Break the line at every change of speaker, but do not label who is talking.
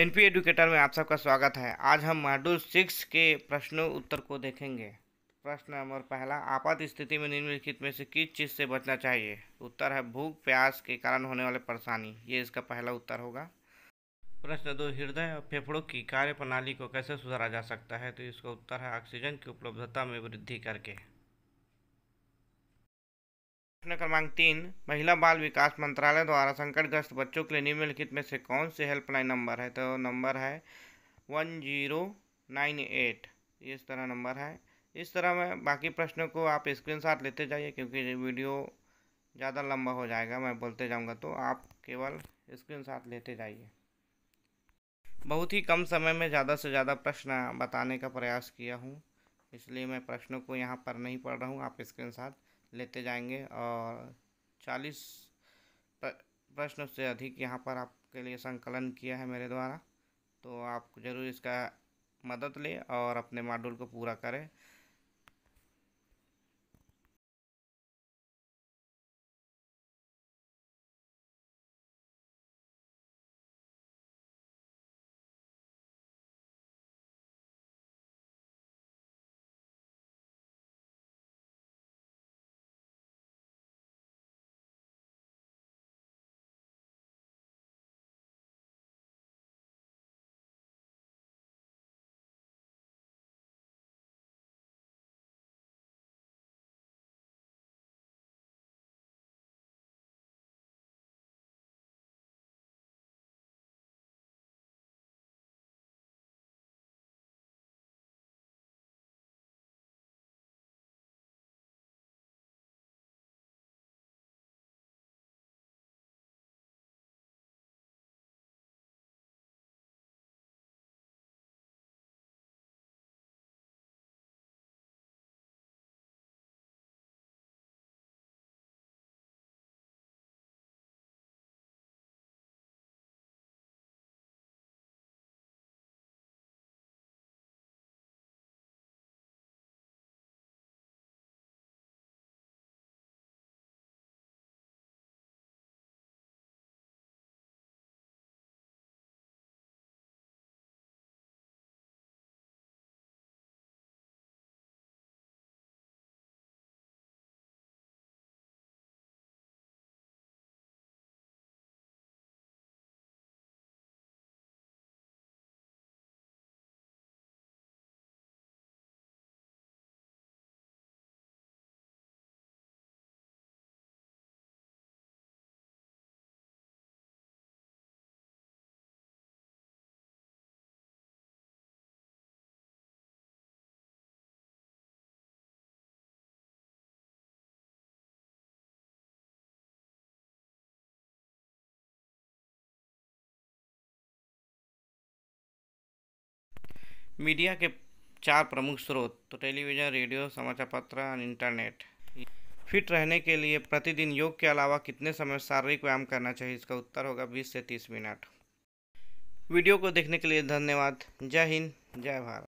NP educator में आप सबका स्वागत है आज हम मॉड्यूल सिक्स के प्रश्न उत्तर को देखेंगे प्रश्न नंबर पहला आपात स्थिति में निम्नलिखित में से किस चीज़ से बचना चाहिए उत्तर है भूख प्यास के कारण होने वाले परेशानी ये इसका पहला उत्तर होगा प्रश्न दो हृदय और फेफड़ों की कार्य प्रणाली को कैसे सुधारा जा सकता है तो इसका उत्तर है ऑक्सीजन की उपलब्धता में वृद्धि करके प्रश्न क्रमांक तीन महिला बाल विकास मंत्रालय द्वारा संकटग्रस्त बच्चों के लिए निम्नलिखित में से कौन से हेल्पलाइन नंबर है तो नंबर है वन जीरो नाइन एट इस तरह नंबर है इस तरह मैं बाकी प्रश्नों को आप स्क्रीन शॉट लेते जाइए क्योंकि वीडियो ज़्यादा लंबा हो जाएगा मैं बोलते जाऊँगा तो आप केवल स्क्रीन साथ लेते जाइए बहुत ही कम समय में ज़्यादा से ज़्यादा प्रश्न बताने का प्रयास किया हूँ इसलिए मैं प्रश्नों को यहाँ पर नहीं पढ़ रहा हूँ आप साथ लेते जाएंगे और चालीस प्रश्न से अधिक यहाँ पर आपके लिए संकलन किया है मेरे द्वारा तो आप ज़रूर इसका मदद लें और अपने मॉड्यूल को पूरा
करें मीडिया के चार प्रमुख स्रोत
तो टेलीविज़न रेडियो समाचार पत्र और इंटरनेट फिट रहने के लिए प्रतिदिन योग के अलावा कितने समय शारीरिक व्यायाम करना चाहिए इसका उत्तर होगा 20 से 30 मिनट वीडियो को देखने के लिए धन्यवाद जय हिंद जय भारत